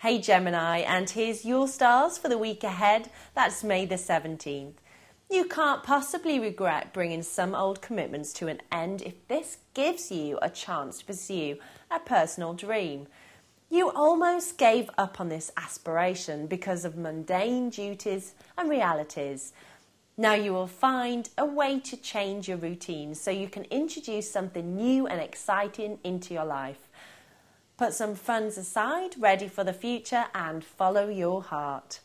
Hey Gemini, and here's your stars for the week ahead. That's May the 17th. You can't possibly regret bringing some old commitments to an end if this gives you a chance to pursue a personal dream. You almost gave up on this aspiration because of mundane duties and realities. Now you will find a way to change your routine so you can introduce something new and exciting into your life. Put some funds aside, ready for the future, and follow your heart.